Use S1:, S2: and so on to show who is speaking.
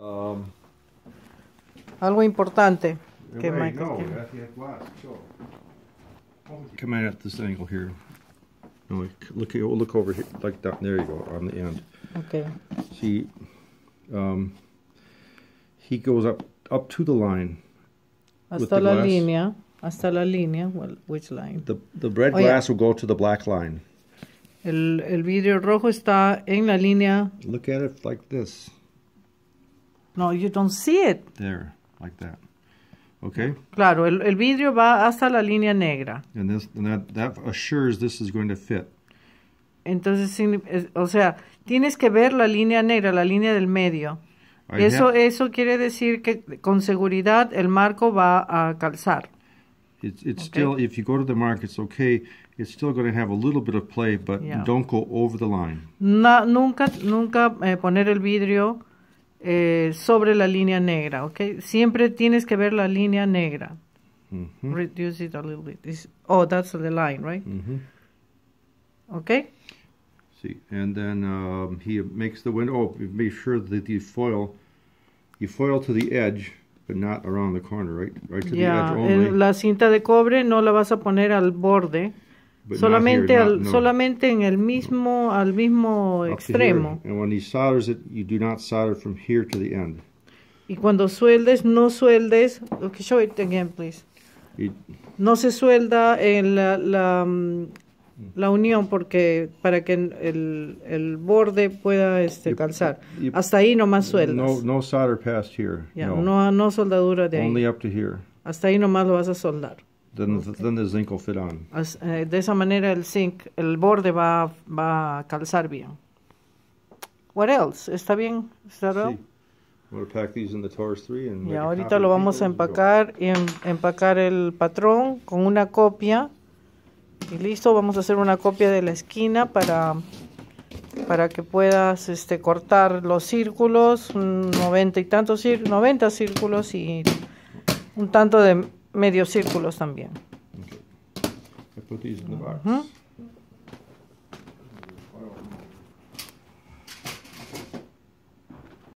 S1: Um, Algo importante que Michael.
S2: Come out at this angle here. No, look, look over here, like that. there you go, on the end. Okay. See, um, he goes up, up to the line. Hasta la glass. línea.
S1: Hasta la línea. Well, which line? The, the red oh, glass
S2: yeah. will go to the black line.
S1: El, el vidrio rojo está en la línea.
S2: Look at it like this.
S1: No, you don't see it.
S2: There, like that. Okay?
S1: Claro, el, el vidrio va hasta la línea negra.
S2: And, this, and that, that assures this is going to fit.
S1: Entonces, o sea, tienes que ver la línea negra, la línea del medio. eso, eso quiere decir que con seguridad el marco va a calzar.
S2: It's, still, if you go to the mark, it's okay. It's still going to have a little bit of play, but don't go over the line.
S1: No, nunca, nunca eh, poner el vidrio eh, sobre la línea negra, ¿ok? Siempre tienes que ver la línea negra. Reduce it a little bit. oh, that's the line, right? Mm Okay.
S2: See, and then um, he makes the window. Oh, make sure that you foil, you foil to the edge, but not around the corner, right? Right to the edge only. La
S1: cinta de cobre no la vas a poner al borde
S2: solamente al,
S1: solamente en el mismo al mismo extremo. Y cuando sueldes no sueldes. Okay, show it please. no se suelda en la, la, mm, la, unión porque para que el, el borde pueda este, calzar. Hasta ahí nomás sueldas. No,
S2: no solder no.
S1: no. soldadura de ahí. Hasta ahí nomás lo vas a soldar zinc eh, de esa manera el zinc, el borde va, va a calzar bien. What else? ¿Está bien? ¿Está sí.
S2: 3 y ahorita lo
S1: vamos a empacar y em, empacar el patrón con una copia. Y listo, vamos a hacer una copia de la esquina para, para que puedas este, cortar los círculos, 90 y tantos 90 círculos y un tanto de medio círculos también.